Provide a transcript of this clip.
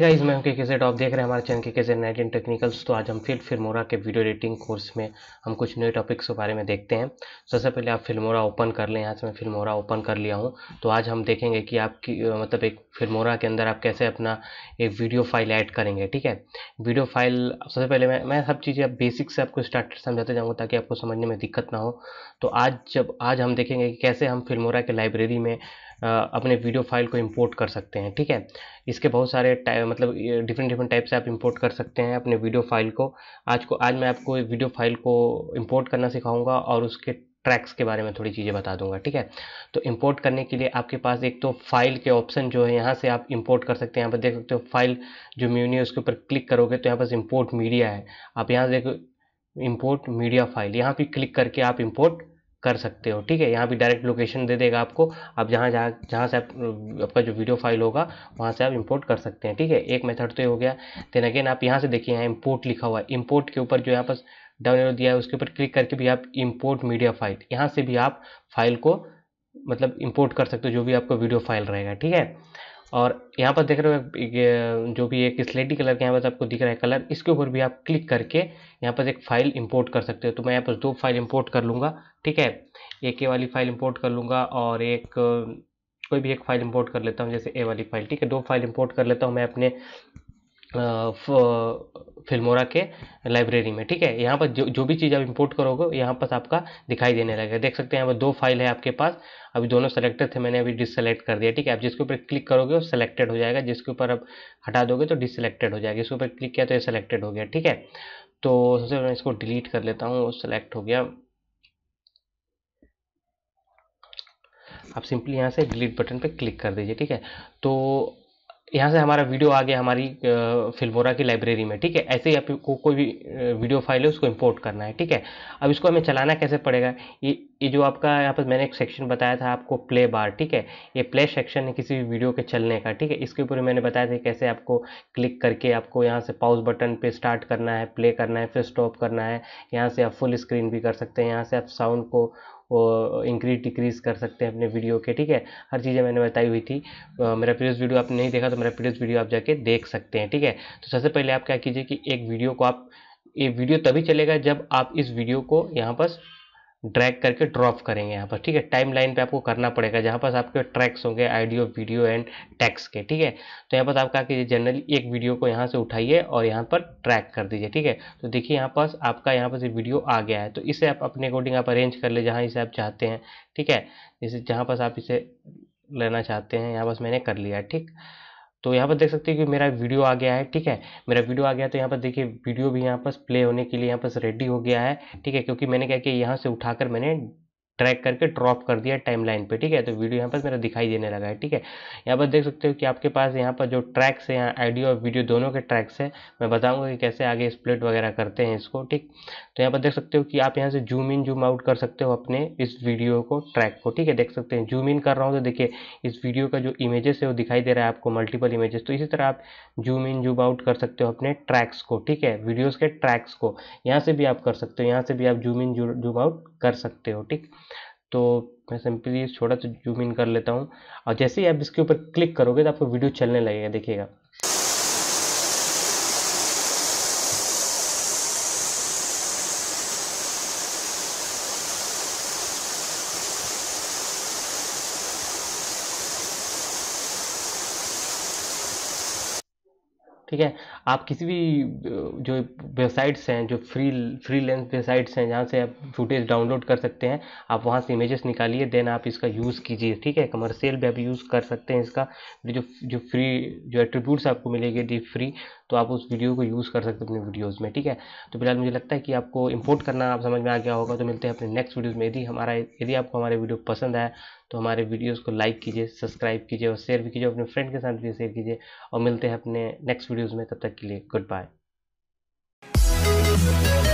guys मैं के KZ आप देख रहे हैं हमारे चैनल के केजेड इन टेक्निकल्स तो आज हम फिर फिल्मोरा के वीडियो एडिटिंग कोर्स में हम कुछ नए टॉपिक्स के बारे में देखते हैं सबसे पहले आप फिल्मोरा ओपन कर लें यहाँ से मैं फिल्मोरा ओपन कर लिया हूँ तो आज हम देखेंगे कि आपकी मतलब एक फिल्मोरा के अंदर आप कैसे अपना एक वीडियो फाइल ऐड करेंगे ठीक है वीडियो फाइल सबसे पहले मैं मैं सब चीज़ें आप बेसिक से आपको स्टार्ट समझाते जाऊँगा ताकि आपको समझने में दिक्कत ना हो तो आज जब आज हम देखेंगे कि कैसे हम फिल्मोरा के लाइब्रेरी में अपने वीडियो फाइल को इम्पोर्ट कर सकते हैं ठीक है इसके बहुत सारे टाइप मतलब डिफरेंट डिफरेंट टाइप से आप इम्पोर्ट कर सकते हैं अपने वीडियो फाइल को आज को आज मैं आपको वीडियो फाइल को इम्पोर्ट करना सिखाऊंगा और उसके ट्रैक्स के बारे में थोड़ी चीज़ें बता दूंगा ठीक है तो इंपोर्ट करने के लिए आपके पास एक तो फाइल के ऑप्शन जो है यहाँ से आप इंपोर्ट कर सकते हैं यहाँ पर देख सकते हो फाइल जो मेन्यू है उसके ऊपर क्लिक करोगे तो यहाँ पास इंपोर्ट मीडिया है आप यहाँ देखो इंपोर्ट मीडिया फाइल यहाँ पर क्लिक करके आप इंपोर्ट कर सकते हो ठीक है यहाँ भी डायरेक्ट लोकेशन दे देगा आपको आप जहाँ जहाँ जहाँ से आप आपका जो वीडियो फाइल होगा वहाँ से आप इंपोर्ट कर सकते हैं ठीक है एक मेथड तो ये हो गया देन अगेन आप यहाँ से देखिए यहाँ इम्पोर्ट लिखा हुआ है इम्पोर्ट के ऊपर जो यहाँ पर डाउनलोड दिया है उसके ऊपर क्लिक करके भी आप इम्पोर्ट मीडिया फाइल यहाँ से भी आप फाइल को मतलब इम्पोर्ट कर सकते हो जो भी आपका वीडियो फाइल रहेगा ठीक है और यहाँ पर देख रहे हो जो भी एक स्लेटी कलर के यहाँ पर आपको दिख रहा है कलर इसके ऊपर भी आप क्लिक करके यहाँ पर एक फ़ाइल इंपोर्ट कर सकते हो तो मैं यहाँ पर दो फाइल इंपोर्ट कर लूँगा ठीक है एक ए वाली फाइल इंपोर्ट कर लूँगा और एक कोई भी एक फ़ाइल इंपोर्ट कर लेता हूँ जैसे ए वाली फाइल ठीक है दो फाइल इंपोर्ट कर लेता हूँ मैं अपने फिल्मोरा के लाइब्रेरी में ठीक है यहाँ पर जो जो भी चीज़ आप इंपोर्ट करोगे यहाँ पर आपका दिखाई देने लगेगा देख सकते हैं यहाँ पर दो फाइल है आपके पास अभी दोनों सेलेक्टेड थे मैंने अभी डिससेलेक्ट कर दिया ठीक है आप जिसके ऊपर क्लिक करोगे वो सेलेक्टेड हो जाएगा जिसके ऊपर आप हटा दोगे तो डिसलेक्टेड हो जाएगा इसके ऊपर क्लिक किया तो ये सेलेक्टेड हो गया ठीक है तो सबसे पहले इसको डिलीट कर लेता हूँ वो सेलेक्ट हो गया आप सिंपली यहाँ से डिलीट बटन पे क्लिक कर दीजिए ठीक है तो यहाँ से हमारा वीडियो आ गया हमारी फिल्मोरा की लाइब्रेरी में ठीक है ऐसे ही आपको कोई भी वीडियो फाइल है उसको इंपोर्ट करना है ठीक है अब इसको हमें चलाना कैसे पड़ेगा ये ये जो आपका यहाँ पर मैंने एक सेक्शन बताया था आपको प्ले बार ठीक है ये प्ले सेक्शन है किसी भी वीडियो के चलने का ठीक है इसके ऊपर मैंने बताया था कैसे आपको क्लिक करके आपको यहाँ से पाउज बटन पर स्टार्ट करना है प्ले करना है फिर स्टॉप करना है यहाँ से आप फुल स्क्रीन भी कर सकते हैं यहाँ से आप साउंड को वो इंक्रीज डिक्रीज कर सकते हैं अपने वीडियो के ठीक है हर चीज़ें मैंने बताई हुई थी मेरा प्रीवियस वीडियो आपने नहीं देखा तो मेरा प्रीवियस वीडियो आप जाके देख सकते हैं ठीक है तो सबसे पहले आप क्या कीजिए कि एक वीडियो को आप ये वीडियो तभी चलेगा जब आप इस वीडियो को यहाँ पर ड्रैग करके ड्रॉप करेंगे यहाँ पर ठीक है टाइम लाइन पे आपको करना पड़ेगा जहाँ पर आपके ट्रैक्स होंगे आइडियो वीडियो एंड टैक्स के ठीक है तो यहाँ पर तो आप कहा कि जनरली एक वीडियो को यहाँ से उठाइए और यहाँ पर ट्रैक कर दीजिए ठीक है तो देखिए यहाँ पास आपका यहाँ पर वीडियो आ गया है तो इसे आप अपने अकॉर्डिंग आप अरेंज कर ले जहाँ इसे आप चाहते हैं ठीक है जैसे जहाँ पास आप इसे लेना चाहते हैं यहाँ पास मैंने कर लिया ठीक तो यहाँ पर देख सकते हैं कि मेरा वीडियो आ गया है ठीक है मेरा वीडियो आ गया तो यहाँ पर देखिए वीडियो भी यहाँ पर प्ले होने के लिए यहाँ पर रेडी हो गया है ठीक है क्योंकि मैंने क्या किया यहाँ से उठाकर मैंने ट्रैक करके ड्रॉप कर दिया टाइमलाइन पे ठीक है तो वीडियो यहाँ पर मेरा दिखाई देने लगा है ठीक है यहाँ पर देख सकते हो कि आपके पास यहाँ पर जो ट्रैक्स है यहाँ आइडियो और वीडियो दोनों के ट्रैक्स है मैं बताऊँगा कि कैसे आगे स्प्लिट वगैरह करते हैं इसको ठीक तो यहाँ पर देख सकते हो कि आप यहाँ से जूम इन जूम आउट कर सकते हो अपने इस वीडियो को ट्रैक को ठीक है देख सकते हैं जूम इन कर रहा हूँ तो देखिए इस वीडियो का जो इमेजेस है वो दिखाई दे रहा है आपको मल्टीपल इमेजेस तो इसी तरह आप जूम इन जूम आउट कर सकते हो अपने ट्रैक्स को ठीक है वीडियोज़ के ट्रैक्स को यहाँ से भी आप कर सकते हो यहाँ से भी आप जूम इन जूम आउट कर सकते हो ठीक तो मैं सिंपली छोटा सा जूम इन कर लेता हूँ और जैसे ही आप इसके ऊपर क्लिक करोगे तो आपको वीडियो चलने लगेगा देखिएगा ठीक है आप किसी भी जो वेबसाइट्स हैं जो फ्री फ्री लेंस वेबसाइट्स हैं जहाँ से आप फुटेज डाउनलोड कर सकते हैं आप वहाँ से इमेजेस निकालिए देन आप इसका यूज़ कीजिए ठीक है कमर्शियल भी आप यूज़ कर सकते हैं इसका जो जो फ्री जो एट्रीब्यूट्स आपको मिलेंगे डी फ्री तो आप उस वीडियो को यूज़ कर सकते हो अपने वीडियोज़ में ठीक है तो फिलहाल मुझे लगता है कि आपको इम्पोर्ट करना आप समझ में आ गया होगा तो मिलते हैं अपने नेक्स्ट वीडियोज़ में यदि हमारा यदि आपको हमारे वीडियो पसंद आए तो हमारे वीडियोज़ को लाइक कीजिए सब्सक्राइब कीजिए और शेयर भी कीजिए अपने फ्रेंड के साथ भी शेयर कीजिए और मिलते हैं अपने नेक्स्ट वीडियोज़ में तब तक के लिए गुड बाय